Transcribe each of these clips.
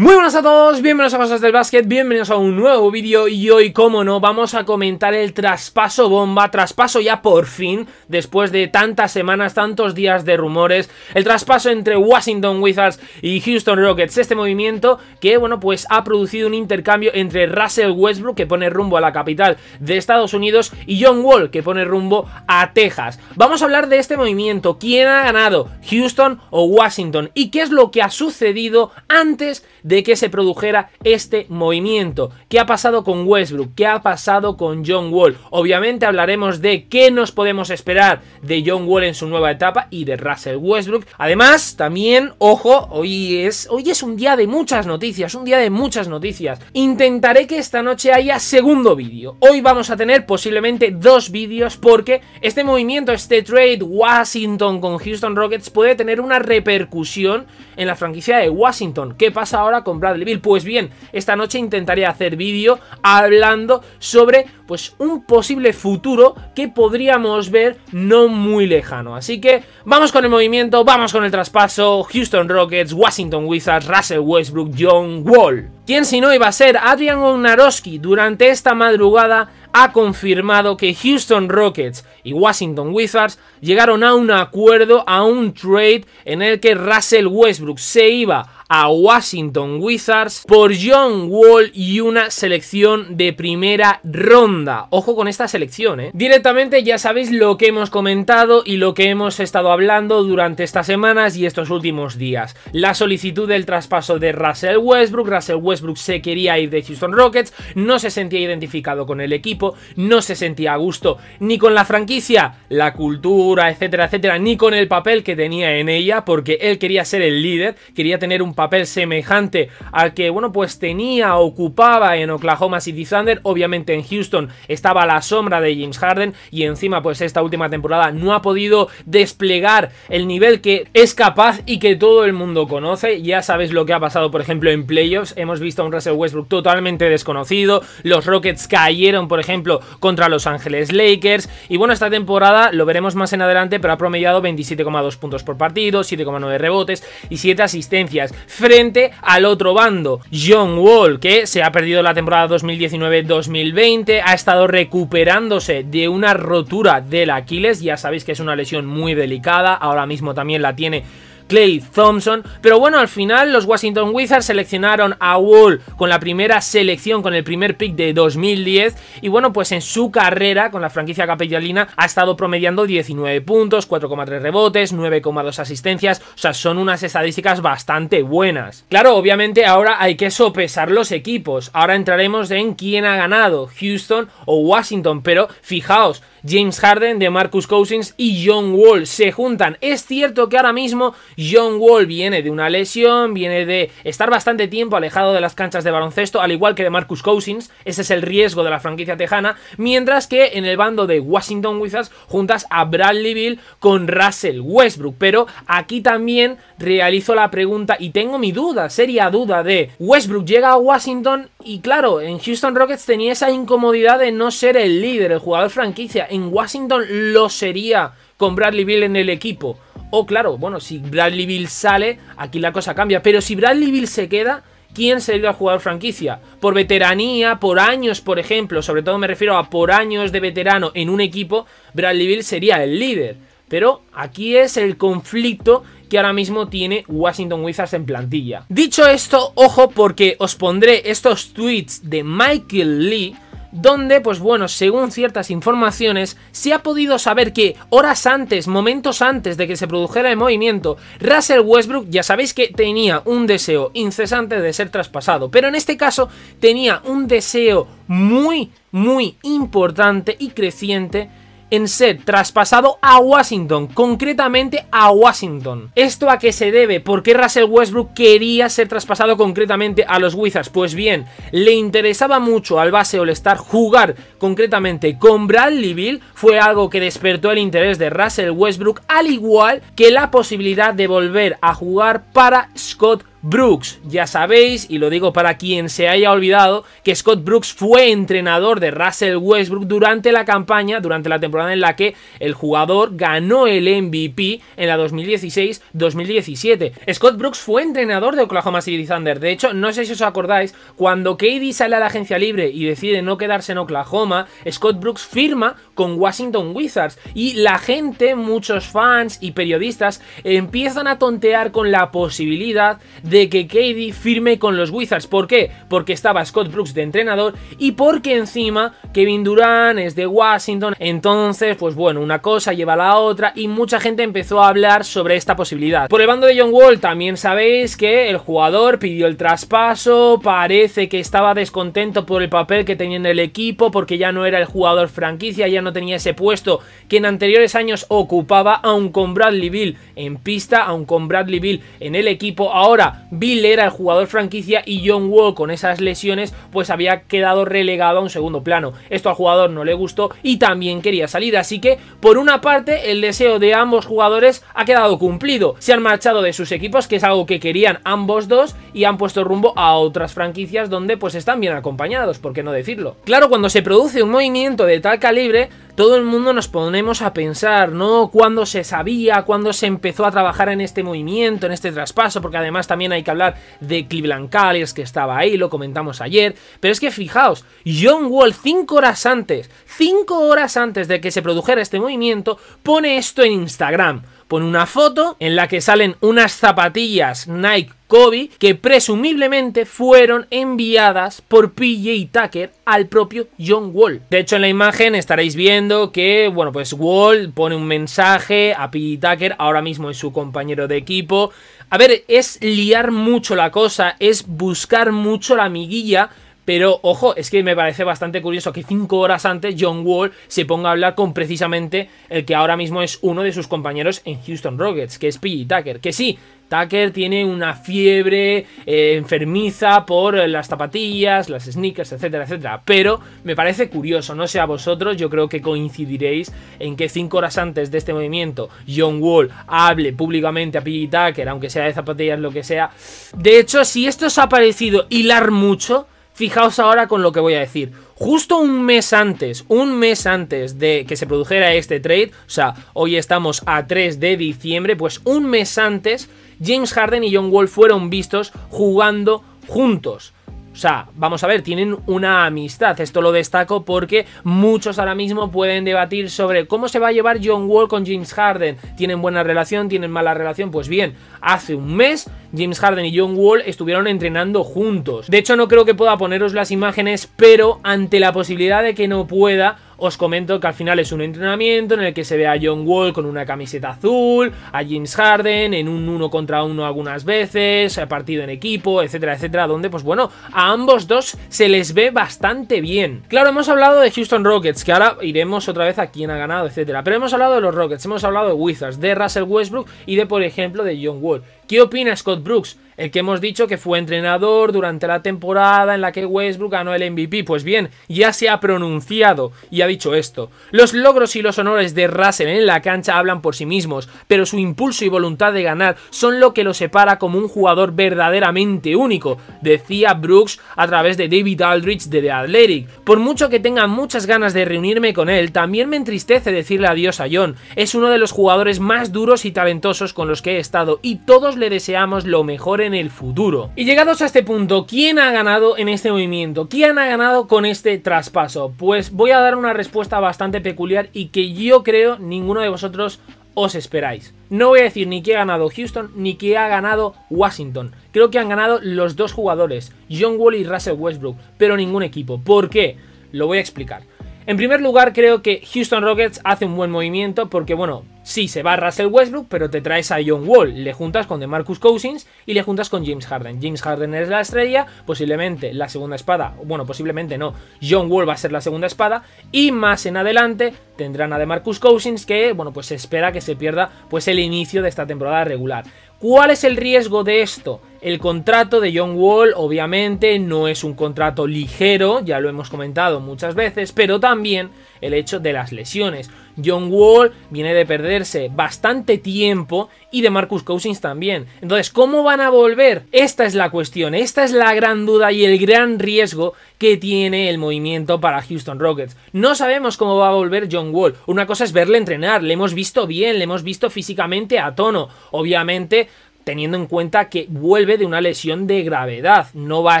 Muy buenas a todos, bienvenidos a Cosas del Básquet, bienvenidos a un nuevo vídeo y hoy, como no, vamos a comentar el traspaso bomba, traspaso ya por fin, después de tantas semanas, tantos días de rumores, el traspaso entre Washington Wizards y Houston Rockets, este movimiento que, bueno, pues ha producido un intercambio entre Russell Westbrook, que pone rumbo a la capital de Estados Unidos, y John Wall, que pone rumbo a Texas. Vamos a hablar de este movimiento, quién ha ganado, Houston o Washington, y qué es lo que ha sucedido antes de de que se produjera este movimiento. ¿Qué ha pasado con Westbrook? ¿Qué ha pasado con John Wall? Obviamente hablaremos de qué nos podemos esperar de John Wall en su nueva etapa y de Russell Westbrook. Además, también, ojo, hoy es, hoy es un día de muchas noticias, un día de muchas noticias. Intentaré que esta noche haya segundo vídeo. Hoy vamos a tener posiblemente dos vídeos porque este movimiento, este trade Washington con Houston Rockets puede tener una repercusión en la franquicia de Washington. ¿Qué pasa ahora con Bradley Bill. Pues bien, esta noche intentaré hacer vídeo hablando sobre pues un posible futuro que podríamos ver no muy lejano. Así que vamos con el movimiento, vamos con el traspaso. Houston Rockets, Washington Wizards, Russell Westbrook, John Wall. Quien si no iba a ser Adrian Onarowski durante esta madrugada ha confirmado que Houston Rockets y Washington Wizards llegaron a un acuerdo, a un trade en el que Russell Westbrook se iba a Washington Wizards por John Wall y una selección de primera ronda. Ojo con esta selección, ¿eh? Directamente ya sabéis lo que hemos comentado y lo que hemos estado hablando durante estas semanas y estos últimos días. La solicitud del traspaso de Russell Westbrook. Russell Westbrook se quería ir de Houston Rockets, no se sentía identificado con el equipo, no se sentía a gusto ni con la franquicia, la cultura, etcétera, etcétera, ni con el papel que tenía en ella porque él quería ser el líder, quería tener un papel semejante al que, bueno, pues tenía, ocupaba en Oklahoma City Thunder, obviamente en Houston estaba la sombra de James Harden y encima pues esta última temporada no ha podido desplegar el nivel que es capaz y que todo el mundo conoce, ya sabes lo que ha pasado por ejemplo en playoffs, hemos visto a un Russell Westbrook totalmente desconocido, los Rockets cayeron por ejemplo contra Los Ángeles Lakers y bueno esta temporada lo veremos más en adelante pero ha promediado 27,2 puntos por partido, 7,9 rebotes y 7 asistencias, frente al otro bando, John Wall, que se ha perdido la temporada 2019-2020, ha estado recuperándose de una rotura del Aquiles, ya sabéis que es una lesión muy delicada, ahora mismo también la tiene Clay Thompson. Pero bueno, al final los Washington Wizards seleccionaron a Wall con la primera selección, con el primer pick de 2010. Y bueno, pues en su carrera con la franquicia capellolina ha estado promediando 19 puntos, 4,3 rebotes, 9,2 asistencias. O sea, son unas estadísticas bastante buenas. Claro, obviamente ahora hay que sopesar los equipos. Ahora entraremos en quién ha ganado, Houston o Washington. Pero fijaos, James Harden, de Marcus Cousins y John Wall se juntan. Es cierto que ahora mismo John Wall viene de una lesión, viene de estar bastante tiempo alejado de las canchas de baloncesto, al igual que de Marcus Cousins, ese es el riesgo de la franquicia tejana, mientras que en el bando de Washington Wizards juntas a Bradley Bill con Russell Westbrook, pero aquí también realizo la pregunta y tengo mi duda, seria duda de Westbrook llega a Washington y claro, en Houston Rockets tenía esa incomodidad de no ser el líder, el jugador franquicia. En Washington lo sería con Bradley Bill en el equipo. O claro, bueno, si Bradley Bill sale, aquí la cosa cambia. Pero si Bradley Bill se queda, ¿quién sería el jugador franquicia? Por veteranía, por años, por ejemplo. Sobre todo me refiero a por años de veterano en un equipo, Bradley Bill sería el líder. Pero aquí es el conflicto que ahora mismo tiene Washington Wizards en plantilla. Dicho esto, ojo porque os pondré estos tweets de Michael Lee donde, pues bueno, según ciertas informaciones, se ha podido saber que horas antes, momentos antes de que se produjera el movimiento, Russell Westbrook ya sabéis que tenía un deseo incesante de ser traspasado, pero en este caso tenía un deseo muy, muy importante y creciente en ser traspasado a Washington, concretamente a Washington. ¿Esto a qué se debe? ¿Por qué Russell Westbrook quería ser traspasado concretamente a los Wizards? Pues bien, le interesaba mucho al base All-Star jugar concretamente con Bradley Bill, fue algo que despertó el interés de Russell Westbrook, al igual que la posibilidad de volver a jugar para Scott Brooks, ya sabéis, y lo digo para quien se haya olvidado, que Scott Brooks fue entrenador de Russell Westbrook durante la campaña, durante la temporada en la que el jugador ganó el MVP en la 2016-2017. Scott Brooks fue entrenador de Oklahoma City Thunder. De hecho, no sé si os acordáis, cuando KD sale a la agencia libre y decide no quedarse en Oklahoma, Scott Brooks firma con Washington Wizards y la gente, muchos fans y periodistas empiezan a tontear con la posibilidad de que Katie firme con los Wizards. ¿Por qué? Porque estaba Scott Brooks de entrenador y porque encima Kevin Durant es de Washington. Entonces, pues bueno, una cosa lleva a la otra y mucha gente empezó a hablar sobre esta posibilidad. Por el bando de John Wall también sabéis que el jugador pidió el traspaso, parece que estaba descontento por el papel que tenía en el equipo porque ya no era el jugador franquicia, ya no no tenía ese puesto que en anteriores años ocupaba, aun con Bradley Bill en pista, aun con Bradley Bill en el equipo. Ahora Bill era el jugador franquicia y John Wall con esas lesiones pues había quedado relegado a un segundo plano. Esto al jugador no le gustó y también quería salir, así que por una parte el deseo de ambos jugadores ha quedado cumplido. Se han marchado de sus equipos, que es algo que querían ambos dos, y han puesto rumbo a otras franquicias donde pues están bien acompañados, por qué no decirlo. Claro, cuando se produce un movimiento de tal calibre, todo el mundo nos ponemos a pensar, ¿no? Cuando se sabía, cuándo se empezó a trabajar en este movimiento, en este traspaso, porque además también hay que hablar de Cleveland Cavaliers que estaba ahí, lo comentamos ayer, pero es que fijaos, John Wall 5 horas antes, 5 horas antes de que se produjera este movimiento, pone esto en Instagram pone una foto en la que salen unas zapatillas Nike Kobe que presumiblemente fueron enviadas por PJ Tucker al propio John Wall. De hecho, en la imagen estaréis viendo que, bueno, pues Wall pone un mensaje a PJ Tucker, ahora mismo es su compañero de equipo. A ver, es liar mucho la cosa, es buscar mucho la amiguilla pero ojo, es que me parece bastante curioso que cinco horas antes John Wall se ponga a hablar con precisamente el que ahora mismo es uno de sus compañeros en Houston Rockets, que es PG Tucker. Que sí, Tucker tiene una fiebre eh, enfermiza por las zapatillas, las sneakers, etcétera, etcétera. Pero me parece curioso, no sé a vosotros, yo creo que coincidiréis en que cinco horas antes de este movimiento John Wall hable públicamente a PG Tucker, aunque sea de zapatillas, lo que sea. De hecho, si esto os ha parecido hilar mucho fijaos ahora con lo que voy a decir. Justo un mes antes, un mes antes de que se produjera este trade, o sea, hoy estamos a 3 de diciembre, pues un mes antes, James Harden y John Wall fueron vistos jugando juntos. O sea, vamos a ver, tienen una amistad. Esto lo destaco porque muchos ahora mismo pueden debatir sobre cómo se va a llevar John Wall con James Harden. ¿Tienen buena relación? ¿Tienen mala relación? Pues bien, hace un mes James Harden y John Wall estuvieron entrenando juntos. De hecho, no creo que pueda poneros las imágenes, pero ante la posibilidad de que no pueda, os comento que al final es un entrenamiento en el que se ve a John Wall con una camiseta azul, a James Harden en un uno contra uno algunas veces, eh, partido en equipo, etcétera, etcétera, donde pues bueno, a ambos dos se les ve bastante bien. Claro, hemos hablado de Houston Rockets, que ahora iremos otra vez a quién ha ganado, etcétera, pero hemos hablado de los Rockets, hemos hablado de Wizards, de Russell Westbrook y de por ejemplo de John Wall. ¿Qué opina Scott Brooks? El que hemos dicho que fue entrenador durante la temporada en la que Westbrook ganó el MVP. Pues bien, ya se ha pronunciado y ha dicho esto. Los logros y los honores de Russell en la cancha hablan por sí mismos, pero su impulso y voluntad de ganar son lo que lo separa como un jugador verdaderamente único, decía Brooks a través de David Aldrich de The Athletic. Por mucho que tenga muchas ganas de reunirme con él, también me entristece decirle adiós a John. Es uno de los jugadores más duros y talentosos con los que he estado y todos le deseamos lo mejor en el futuro. Y llegados a este punto, ¿quién ha ganado en este movimiento? ¿Quién ha ganado con este traspaso? Pues voy a dar una respuesta bastante peculiar y que yo creo ninguno de vosotros os esperáis. No voy a decir ni que ha ganado Houston ni que ha ganado Washington. Creo que han ganado los dos jugadores, John Wall y Russell Westbrook, pero ningún equipo. ¿Por qué? Lo voy a explicar. En primer lugar, creo que Houston Rockets hace un buen movimiento porque, bueno, sí, se va el Westbrook, pero te traes a John Wall, le juntas con DeMarcus Cousins y le juntas con James Harden. James Harden es la estrella, posiblemente la segunda espada, bueno, posiblemente no, John Wall va a ser la segunda espada y más en adelante tendrán a Marcus Cousins que, bueno, pues se espera que se pierda pues el inicio de esta temporada regular. ¿Cuál es el riesgo de esto? El contrato de John Wall obviamente no es un contrato ligero, ya lo hemos comentado muchas veces, pero también el hecho de las lesiones. John Wall viene de perderse bastante tiempo y de Marcus Cousins también. Entonces, ¿cómo van a volver? Esta es la cuestión, esta es la gran duda y el gran riesgo que tiene el movimiento para Houston Rockets. No sabemos cómo va a volver John Wall. Una cosa es verle entrenar, le hemos visto bien, le hemos visto físicamente a tono. Obviamente, teniendo en cuenta que vuelve de una lesión de gravedad. No va a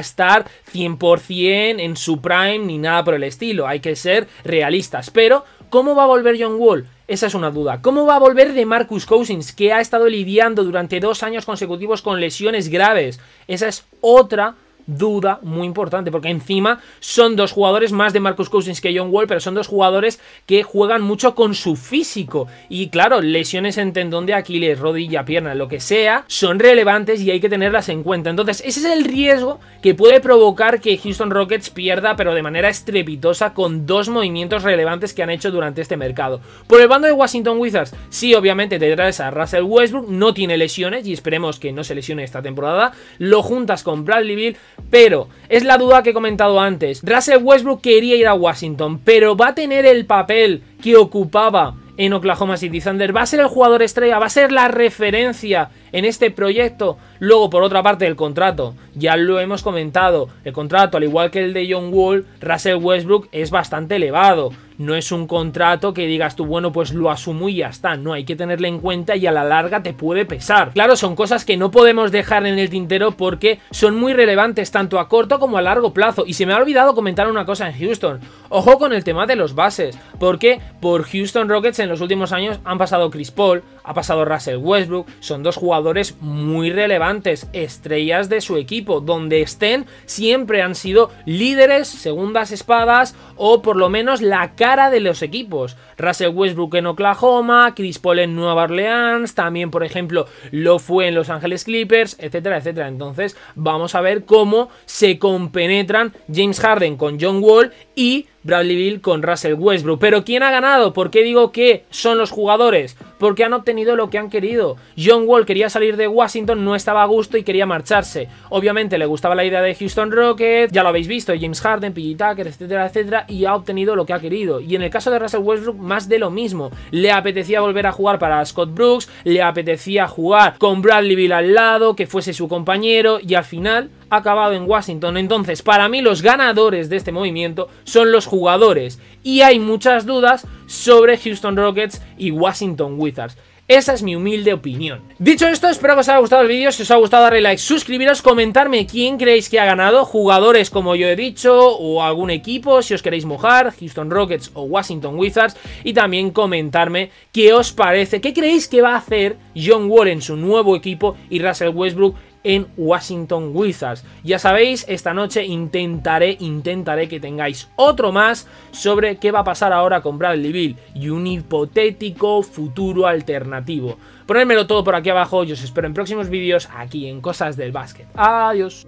estar 100% en su prime ni nada por el estilo. Hay que ser realistas. Pero, ¿cómo va a volver John Wall? Esa es una duda. ¿Cómo va a volver de Marcus Cousins, que ha estado lidiando durante dos años consecutivos con lesiones graves? Esa es otra duda muy importante, porque encima son dos jugadores más de Marcus Cousins que John Wall, pero son dos jugadores que juegan mucho con su físico. Y claro, lesiones en tendón de Aquiles, rodilla, pierna, lo que sea, son relevantes y hay que tenerlas en cuenta. Entonces, ese es el riesgo que puede provocar que Houston Rockets pierda, pero de manera estrepitosa, con dos movimientos relevantes que han hecho durante este mercado. Por el bando de Washington Wizards, sí, obviamente te traes a Russell Westbrook, no tiene lesiones y esperemos que no se lesione esta temporada. Lo juntas con Bradley Bill, pero es la duda que he comentado antes. Russell Westbrook quería ir a Washington, pero va a tener el papel que ocupaba en Oklahoma City Thunder. Va a ser el jugador estrella, va a ser la referencia en este proyecto. Luego, por otra parte, el contrato. Ya lo hemos comentado. El contrato, al igual que el de John Wall, Russell Westbrook es bastante elevado. No es un contrato que digas tú, bueno, pues lo asumo y ya está. No, hay que tenerle en cuenta y a la larga te puede pesar. Claro, son cosas que no podemos dejar en el tintero porque son muy relevantes tanto a corto como a largo plazo. Y se me ha olvidado comentar una cosa en Houston. Ojo con el tema de los bases, porque por Houston Rockets en los últimos años han pasado Chris Paul, ha pasado Russell Westbrook, son dos jugadores muy relevantes, estrellas de su equipo, donde estén siempre han sido líderes, segundas espadas o por lo menos la cara de los equipos. Russell Westbrook en Oklahoma, Chris Paul en Nueva Orleans, también por ejemplo lo fue en Los Ángeles Clippers, etcétera, etcétera. Entonces vamos a ver cómo se compenetran James Harden con John Wall y Bradley Bill con Russell Westbrook. Pero ¿quién ha ganado? ¿Por qué digo que son los jugadores? Porque han obtenido lo que han querido. John Wall quería salir de Washington, no estaba a gusto y quería marcharse. Obviamente le gustaba la idea de Houston Rockets, ya lo habéis visto, James Harden, Piggy Tucker, etcétera, etcétera, y ha obtenido lo que ha querido. Y en el caso de Russell Westbrook, más de lo mismo. Le apetecía volver a jugar para Scott Brooks, le apetecía jugar con Bradley Bill al lado, que fuese su compañero, y al final acabado en Washington. Entonces, para mí los ganadores de este movimiento son los jugadores. Y hay muchas dudas sobre Houston Rockets y Washington Wizards. Esa es mi humilde opinión. Dicho esto, espero que os haya gustado el vídeo. Si os ha gustado, darle like, suscribiros, comentarme quién creéis que ha ganado. Jugadores como yo he dicho, o algún equipo, si os queréis mojar, Houston Rockets o Washington Wizards. Y también comentarme qué os parece, qué creéis que va a hacer John Wall en su nuevo equipo y Russell Westbrook en Washington Wizards. Ya sabéis, esta noche intentaré, intentaré que tengáis otro más sobre qué va a pasar ahora con Bradley Bill y un hipotético futuro alternativo. Ponedmelo todo por aquí abajo, y os espero en próximos vídeos aquí en Cosas del Básquet. Adiós.